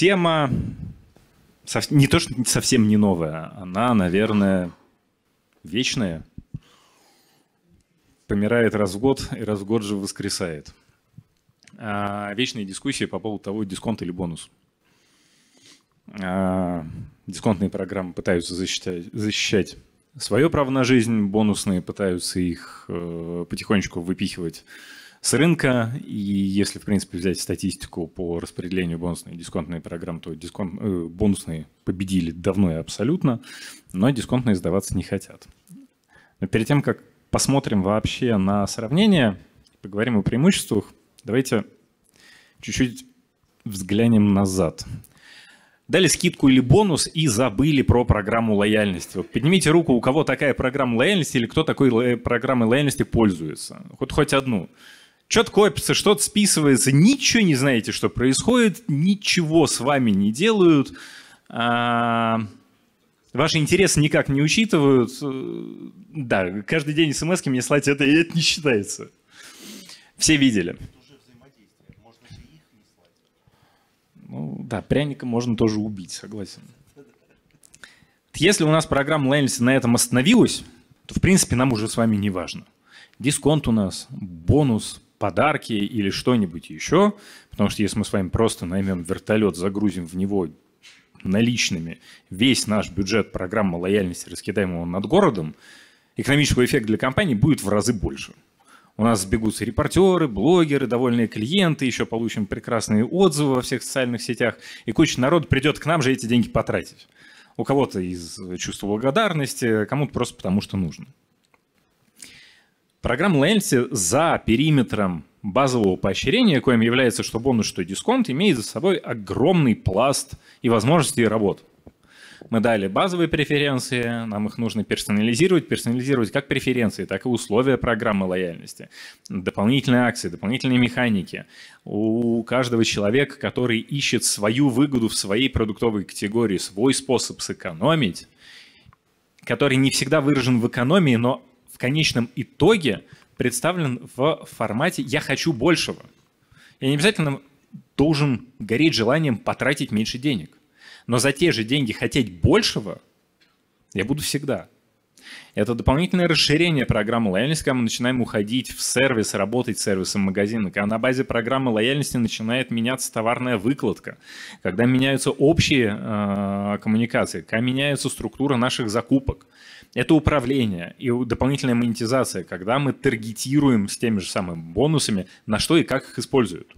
тема не то, что совсем не новая, она, наверное, вечная. Помирает раз в год, и раз в год же воскресает. А, вечные дискуссии по поводу того, дисконт или бонус. А, дисконтные программы пытаются защищать, защищать свое право на жизнь, бонусные пытаются их э, потихонечку выпихивать с рынка. И если, в принципе, взять статистику по распределению бонусной и дисконтной программы то дисконт, э, бонусные победили давно и абсолютно, но дисконтные сдаваться не хотят. Но перед тем, как посмотрим вообще на сравнение, поговорим о преимуществах, давайте чуть-чуть взглянем назад. Дали скидку или бонус и забыли про программу лояльности. Вот поднимите руку, у кого такая программа лояльности или кто такой программой лояльности пользуется. Хоть хоть одну что-то копится, что-то списывается, ничего не знаете, что происходит, ничего с вами не делают, а, ваши интересы никак не учитывают. Э, да, каждый день смс мне слать это, это не считается. Все видели. Ну да, пряника можно тоже убить, согласен. Если у нас программа лояльности на этом остановилась, то в принципе нам уже с вами не важно. Дисконт у нас, бонус, подарки или что-нибудь еще, потому что если мы с вами просто наймем вертолет, загрузим в него наличными весь наш бюджет программы лояльности, раскидаем его над городом, экономический эффект для компании будет в разы больше. У нас сбегутся репортеры, блогеры, довольные клиенты, еще получим прекрасные отзывы во всех социальных сетях, и куча народ придет к нам же эти деньги потратить. У кого-то из чувства благодарности, кому-то просто потому, что нужно. Программа лояльности за периметром базового поощрения, коим является что бонус, что дисконт, имеет за собой огромный пласт и возможности работ. Мы дали базовые преференции, нам их нужно персонализировать, персонализировать как преференции, так и условия программы лояльности, дополнительные акции, дополнительные механики. У каждого человека, который ищет свою выгоду в своей продуктовой категории, свой способ сэкономить, который не всегда выражен в экономии, но конечном итоге представлен в формате «я хочу большего». Я не обязательно должен гореть желанием потратить меньше денег. Но за те же деньги хотеть большего я буду всегда – это дополнительное расширение программы лояльности, когда мы начинаем уходить в сервис, работать сервисом магазина, когда на базе программы лояльности начинает меняться товарная выкладка, когда меняются общие э, коммуникации, когда меняется структура наших закупок. Это управление и дополнительная монетизация, когда мы таргетируем с теми же самыми бонусами, на что и как их используют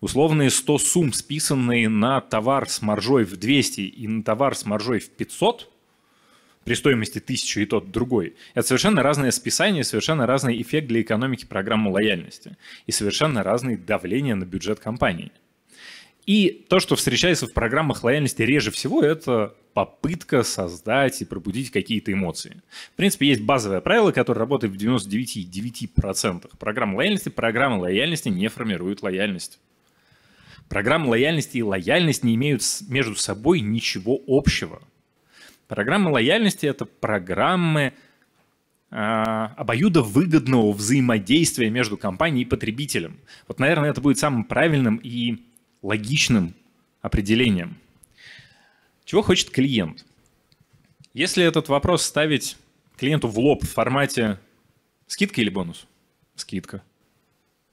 условные 100 сумм, списанные на товар с маржой в 200 и на товар с маржой в 500, при стоимости тысячи и тот другой. Это совершенно разное списание, совершенно разный эффект для экономики программы лояльности и совершенно разные давления на бюджет компании. И то, что встречается в программах лояльности реже всего, это попытка создать и пробудить какие-то эмоции. В принципе, есть базовое правило, которое работает в 99,9%. Программа лояльности, программы лояльности не формируют лояльность. Программы лояльности и лояльность не имеют между собой ничего общего. Программы лояльности – это программы э, обоюдовыгодного взаимодействия между компанией и потребителем. Вот, наверное, это будет самым правильным и логичным определением. Чего хочет клиент? Если этот вопрос ставить клиенту в лоб в формате скидка или бонус? Скидка.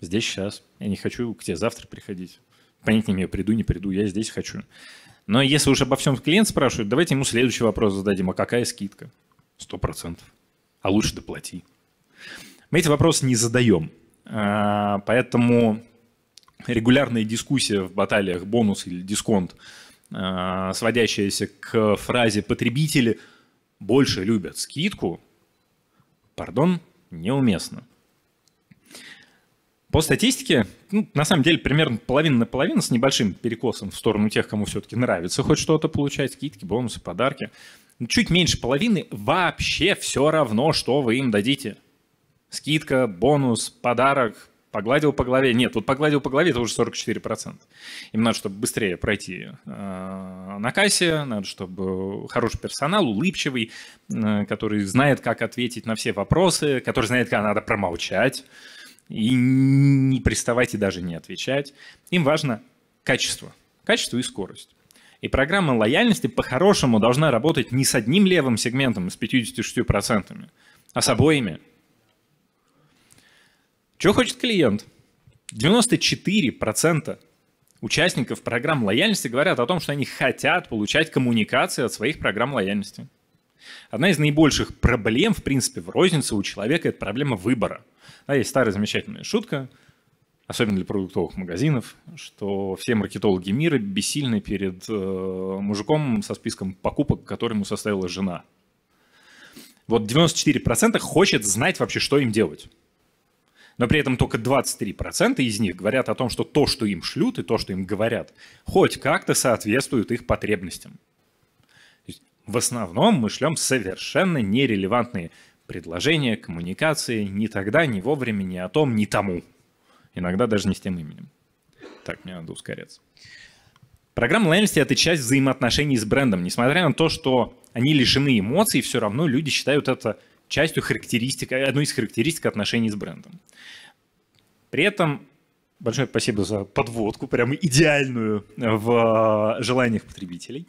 Здесь сейчас. Я не хочу к тебе завтра приходить. Понять не имею, приду, не приду, я здесь хочу. Но если уже обо всем клиент спрашивает, давайте ему следующий вопрос зададим. А какая скидка? Сто процентов. А лучше доплати. Мы эти вопросы не задаем. А, поэтому регулярная дискуссия в баталиях бонус или дисконт, а, сводящаяся к фразе «потребители больше любят скидку», пардон, неуместно. По статистике, ну, на самом деле, примерно половина на половину с небольшим перекосом в сторону тех, кому все-таки нравится хоть что-то получать, скидки, бонусы, подарки. Ну, чуть меньше половины вообще все равно, что вы им дадите. Скидка, бонус, подарок, погладил по голове. Нет, вот погладил по голове это уже 44%. Им надо, чтобы быстрее пройти а, на кассе, надо, чтобы хороший персонал, улыбчивый, э, который знает, как ответить на все вопросы, который знает, как надо промолчать и не приставать и даже не отвечать. Им важно качество. Качество и скорость. И программа лояльности по-хорошему должна работать не с одним левым сегментом с 56%, а с обоими. Чего хочет клиент? 94% участников программ лояльности говорят о том, что они хотят получать коммуникации от своих программ лояльности. Одна из наибольших проблем, в принципе, в рознице у человека – это проблема выбора. Да, есть старая замечательная шутка, особенно для продуктовых магазинов, что все маркетологи мира бессильны перед э, мужиком со списком покупок, который ему составила жена. Вот 94% хочет знать вообще, что им делать. Но при этом только 23% из них говорят о том, что то, что им шлют и то, что им говорят, хоть как-то соответствует их потребностям. В основном мы шлем совершенно нерелевантные предложения, коммуникации, ни тогда, ни вовремя, ни о том, ни тому. Иногда даже не с тем именем. Так, мне надо ускоряться. Программа лояльности — это часть взаимоотношений с брендом. Несмотря на то, что они лишены эмоций, все равно люди считают это частью характеристик, одной из характеристик отношений с брендом. При этом большое спасибо за подводку, прям идеальную в э, желаниях потребителей.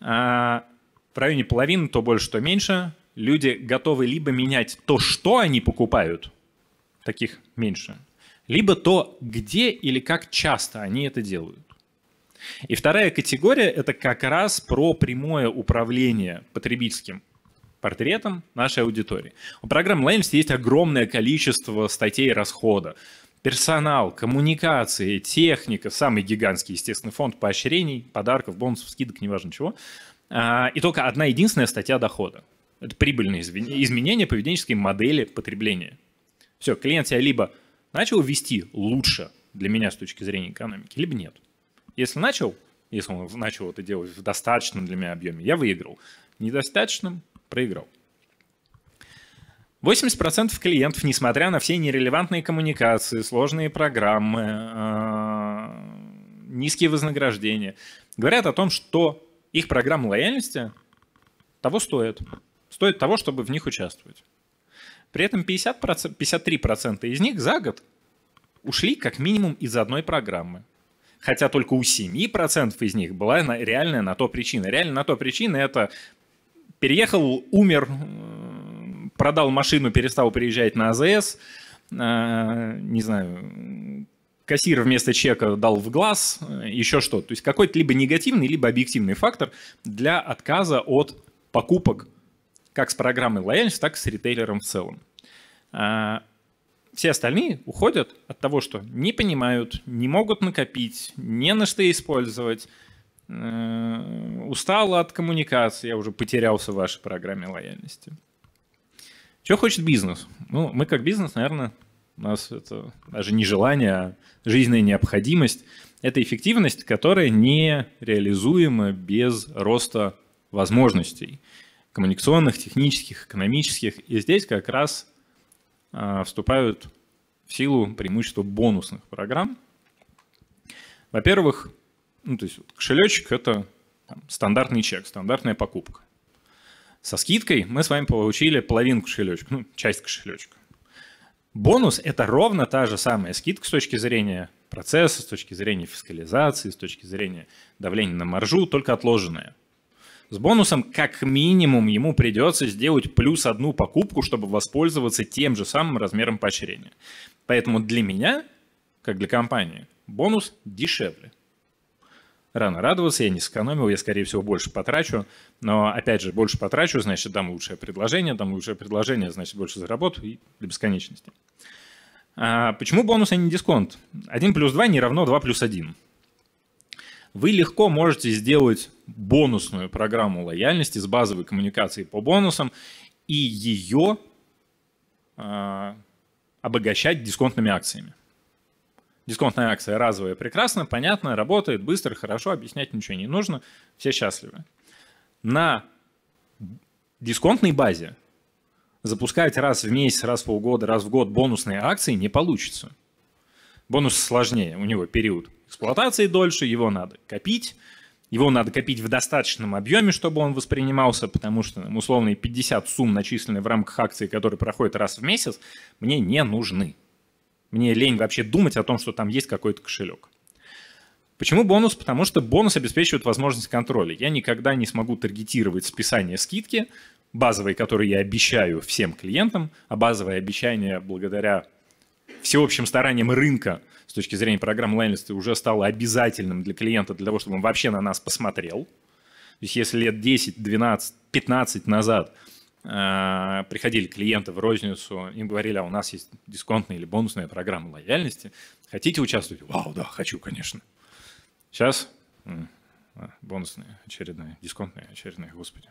А, в районе половины, то больше, то меньше, люди готовы либо менять то, что они покупают, таких меньше, либо то, где или как часто они это делают. И вторая категория – это как раз про прямое управление потребительским портретом нашей аудитории. У программы лояльности есть огромное количество статей расхода. Персонал, коммуникации, техника, самый гигантский, естественно, фонд поощрений, подарков, бонусов, скидок, неважно чего – а, и только одна единственная статья дохода. Это прибыльные изменения поведенческой модели потребления. Все, клиент себя либо начал вести лучше для меня с точки зрения экономики, либо нет. Если начал, если он начал это делать в достаточном для меня объеме, я выиграл. В недостаточном – проиграл. 80% клиентов, несмотря на все нерелевантные коммуникации, сложные программы, а, низкие вознаграждения, говорят о том, что их программа лояльности того стоит, Стоит того, чтобы в них участвовать. При этом 50%, 53% из них за год ушли как минимум из одной программы. Хотя только у 7% из них была реальная на то причина. Реально на то причина это переехал, умер, продал машину, перестал приезжать на АЗС, э, не знаю, кассир вместо чека дал в глаз, э, еще что. То есть какой-то либо негативный, либо объективный фактор для отказа от покупок как с программой лояльности, так и с ритейлером в целом. А, все остальные уходят от того, что не понимают, не могут накопить, не на что использовать, э, устала от коммуникации, я уже потерялся в вашей программе лояльности. Что хочет бизнес? Ну, мы как бизнес, наверное, у нас это даже не желание, а жизненная необходимость. Это эффективность, которая не реализуема без роста возможностей коммуникационных, технических, экономических. И здесь как раз а, вступают в силу преимущества бонусных программ. Во-первых, ну, то есть кошелечек – это там, стандартный чек, стандартная покупка. Со скидкой мы с вами получили половину кошелечка, ну, часть кошелечка. Бонус – это ровно та же самая скидка с точки зрения процесса, с точки зрения фискализации, с точки зрения давления на маржу, только отложенная. С бонусом как минимум ему придется сделать плюс одну покупку, чтобы воспользоваться тем же самым размером поощрения. Поэтому для меня, как для компании, бонус дешевле рано радоваться, я не сэкономил, я, скорее всего, больше потрачу. Но, опять же, больше потрачу, значит, дам лучшее предложение, дам лучшее предложение, значит, больше заработаю и до бесконечности. А почему бонус, а не дисконт? 1 плюс 2 не равно 2 плюс 1. Вы легко можете сделать бонусную программу лояльности с базовой коммуникацией по бонусам и ее а, обогащать дисконтными акциями. Дисконтная акция разовая, прекрасно, понятно, работает быстро, хорошо, объяснять ничего не нужно, все счастливы. На дисконтной базе запускать раз в месяц, раз в полгода, раз в год бонусные акции не получится. Бонус сложнее, у него период эксплуатации дольше, его надо копить, его надо копить в достаточном объеме, чтобы он воспринимался, потому что условные 50 сумм, начисленные в рамках акции, которые проходят раз в месяц, мне не нужны. Мне лень вообще думать о том, что там есть какой-то кошелек. Почему бонус? Потому что бонус обеспечивает возможность контроля. Я никогда не смогу таргетировать списание скидки, базовые, которые я обещаю всем клиентам, а базовое обещание благодаря всеобщим стараниям рынка с точки зрения программы лояльности уже стало обязательным для клиента, для того, чтобы он вообще на нас посмотрел. То есть если лет 10, 12, 15 назад Э, приходили клиенты в розницу, им говорили, а у нас есть дисконтная или бонусная программа лояльности, хотите участвовать? Вау, да, хочу, конечно. Сейчас а, бонусные очередные, дисконтные очередные, господи.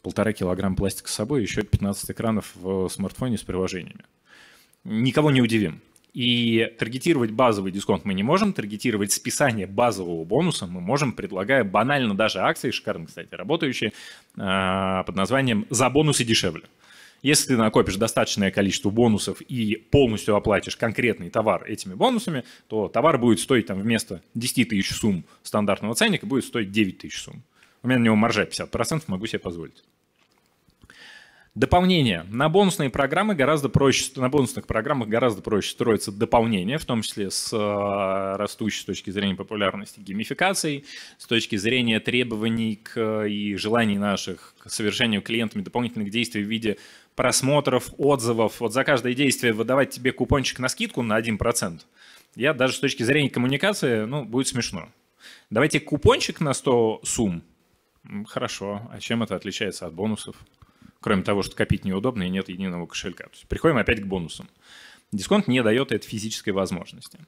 Полтора килограмм пластика с собой, еще 15 экранов в смартфоне с приложениями. Никого не удивим. И таргетировать базовый дисконт мы не можем, таргетировать списание базового бонуса мы можем, предлагая банально даже акции, шикарно, кстати, работающие, а, под названием «За бонусы дешевле». Если ты накопишь достаточное количество бонусов и полностью оплатишь конкретный товар этими бонусами, то товар будет стоить там вместо 10 тысяч сумм стандартного ценника будет стоить 9 тысяч сумм. У меня на него маржа 50%, могу себе позволить. Дополнение. На бонусные программы гораздо проще, на бонусных программах гораздо проще строится дополнение, в том числе с э, растущей с точки зрения популярности геймификацией, с точки зрения требований к, и желаний наших к совершению клиентами дополнительных действий в виде просмотров, отзывов. Вот за каждое действие выдавать тебе купончик на скидку на 1%. Я даже с точки зрения коммуникации, ну, будет смешно. Давайте купончик на 100 сумм. Хорошо. А чем это отличается от бонусов? кроме того, что копить неудобно и нет единого кошелька. То есть приходим опять к бонусам. Дисконт не дает этой физической возможности.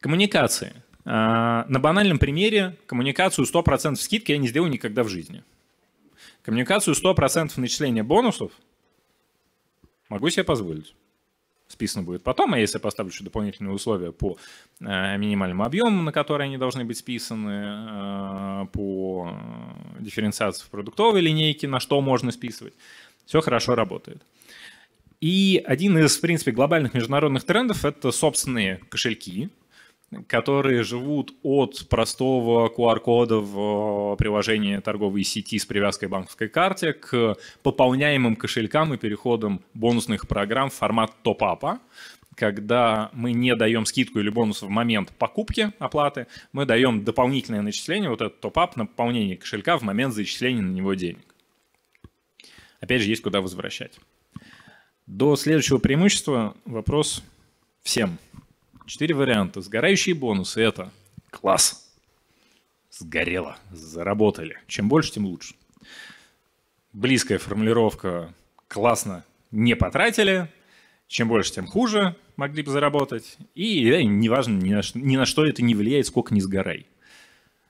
Коммуникации. А, на банальном примере коммуникацию 100% скидки я не сделаю никогда в жизни. Коммуникацию 100% начисления бонусов могу себе позволить списано будет потом, а если я поставлю еще дополнительные условия по э, минимальному объему, на который они должны быть списаны, э, по э, дифференциации в продуктовой линейке, на что можно списывать, все хорошо работает. И один из, в принципе, глобальных международных трендов – это собственные кошельки, которые живут от простого QR-кода в э, приложении торговой сети с привязкой к банковской карте к пополняемым кошелькам и переходам бонусных программ в формат топ-апа когда мы не даем скидку или бонус в момент покупки оплаты, мы даем дополнительное начисление, вот этот топ-ап на пополнение кошелька в момент зачисления на него денег. Опять же, есть куда возвращать. До следующего преимущества вопрос всем. Четыре варианта. Сгорающие бонусы – это класс. Сгорело. Заработали. Чем больше, тем лучше. Близкая формулировка «классно не потратили», чем больше, тем хуже могли бы заработать. И да, э, неважно, ни на, ни на что это не влияет, сколько не сгорай.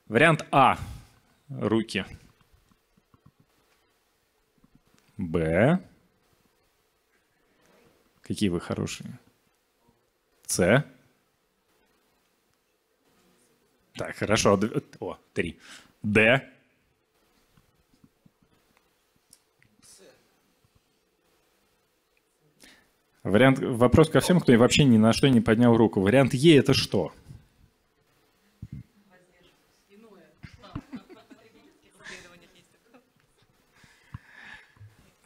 Вариант А – руки. Б. Какие вы хорошие. С. Так, хорошо. О, три. Д. Вариант, вопрос ко всем, кто вообще ни на что не поднял руку. Вариант Е это что?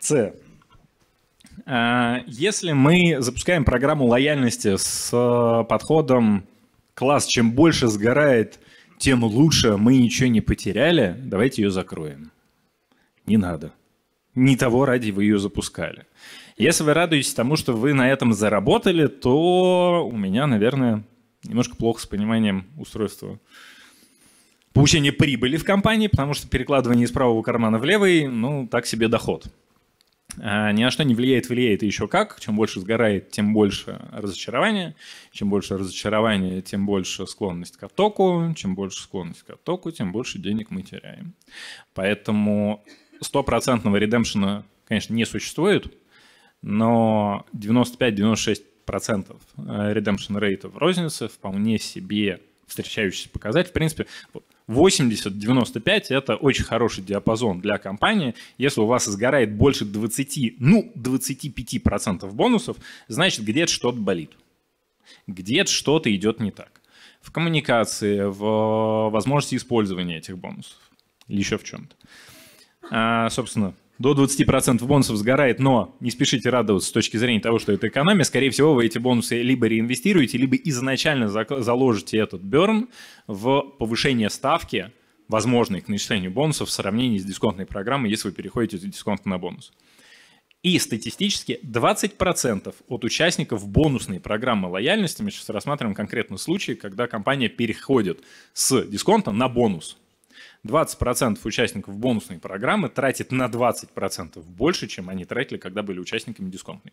С. А, если мы запускаем программу лояльности с э, подходом класс, чем больше сгорает, тем лучше, мы ничего не потеряли, давайте ее закроем. Не надо. Не того ради вы ее запускали. Если вы радуетесь тому, что вы на этом заработали, то у меня, наверное, немножко плохо с пониманием устройства получение прибыли в компании, потому что перекладывание из правого кармана в левый, ну, так себе доход. А, ни на что не влияет, влияет и еще как. Чем больше сгорает, тем больше разочарования. Чем больше разочарования, тем больше склонность к оттоку. Чем больше склонность к оттоку, тем больше денег мы теряем. Поэтому стопроцентного редемпшена, конечно, не существует, но 95-96% редемпшн рейта в рознице вполне себе встречающийся показатель. В принципе, вот, 80-95 это очень хороший диапазон для компании. Если у вас сгорает больше 20, ну, 25% бонусов, значит, где-то что-то болит. Где-то что-то идет не так. В коммуникации, в возможности использования этих бонусов. Или еще в чем-то. А, собственно, до 20% бонусов сгорает, но не спешите радоваться с точки зрения того, что это экономия. Скорее всего, вы эти бонусы либо реинвестируете, либо изначально заложите этот берн в повышение ставки, возможной к начислению бонусов в сравнении с дисконтной программой, если вы переходите с дисконта на бонус. И статистически 20% от участников бонусной программы лояльности, мы сейчас рассматриваем конкретный случай, когда компания переходит с дисконта на бонус – 20% участников бонусной программы тратит на 20% больше, чем они тратили, когда были участниками дисконтной.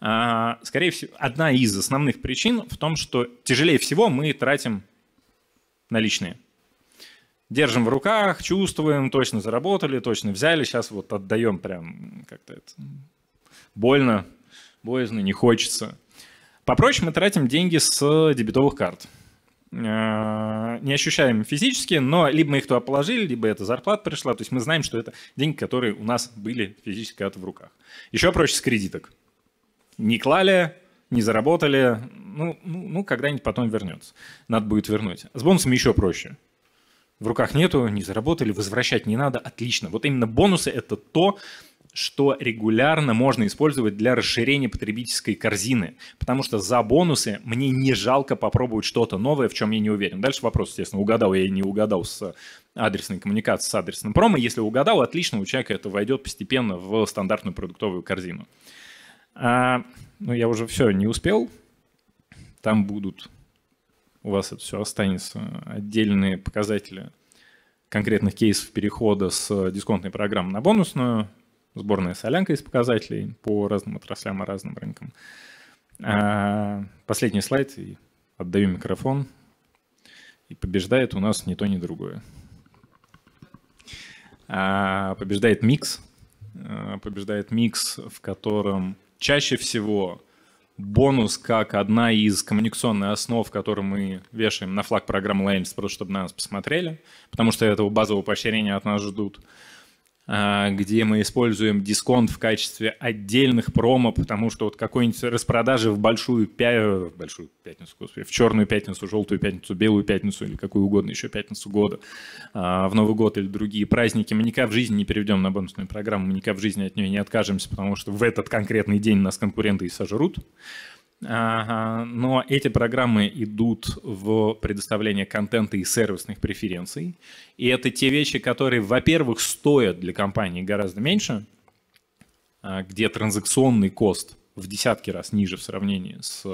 А, скорее всего, одна из основных причин в том, что тяжелее всего мы тратим наличные. Держим в руках, чувствуем, точно заработали, точно взяли, сейчас вот отдаем прям как-то это больно, боязно, не хочется. Попроще мы тратим деньги с дебетовых карт а, не ощущаем физически, но либо мы их туда положили, либо это зарплата пришла. То есть мы знаем, что это деньги, которые у нас были физически когда в руках. Еще проще с кредиток. Не клали, не заработали, ну, ну, ну когда-нибудь потом вернется. Надо будет вернуть. С бонусами еще проще. В руках нету, не заработали, возвращать не надо, отлично. Вот именно бонусы – это то, что регулярно можно использовать для расширения потребительской корзины, потому что за бонусы мне не жалко попробовать что-то новое, в чем я не уверен. Дальше вопрос, естественно, угадал я или не угадал с адресной коммуникацией с адресным промо. Если угадал, отлично, у человека это войдет постепенно в стандартную продуктовую корзину. А, ну, я уже все, не успел. Там будут, у вас это все останется, отдельные показатели конкретных кейсов перехода с дисконтной программы на бонусную сборная солянка из показателей по разным отраслям и разным рынкам. А, последний слайд, и отдаю микрофон. И побеждает у нас ни то, ни другое. А, побеждает микс. А, побеждает микс, в котором чаще всего бонус как одна из коммуникационных основ, которые мы вешаем на флаг программы Lens, просто чтобы на нас посмотрели, потому что этого базового поощрения от нас ждут. А, где мы используем дисконт в качестве отдельных промо, потому что вот какой-нибудь распродажи в большую, пя... большую пятницу, господи, в черную пятницу, желтую пятницу, белую пятницу или какую угодно еще пятницу года, а, в Новый год или другие праздники, мы никак в жизни не переведем на бонусную программу, мы никак в жизни от нее не откажемся, потому что в этот конкретный день нас конкуренты и сожрут но ну, а эти программы идут в предоставление контента и сервисных преференций. И это те вещи, которые, во-первых, стоят для компании гораздо меньше, а, где транзакционный кост в десятки раз ниже в сравнении с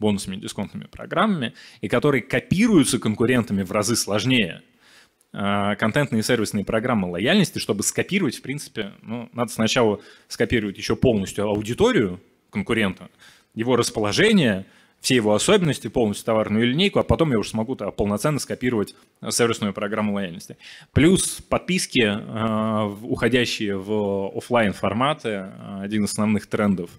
бонусами и дисконтными программами, и которые копируются конкурентами в разы сложнее, а, контентные и сервисные программы лояльности, чтобы скопировать, в принципе, ну, надо сначала скопировать еще полностью аудиторию конкурента, его расположение, все его особенности, полностью товарную линейку, а потом я уже смогу -то полноценно скопировать э, сервисную программу лояльности. Плюс подписки, э, уходящие в офлайн форматы, э, один из основных трендов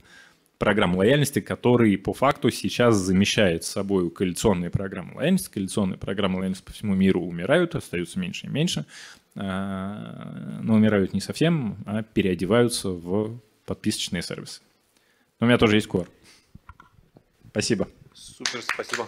программ лояльности, который по факту сейчас замещает собой коалиционные программы лояльности. Коалиционные программы лояльности по всему миру умирают, остаются меньше и меньше, но умирают не совсем, а переодеваются в подписочные сервисы. Но у меня тоже есть core. Спасибо. Супер, спасибо.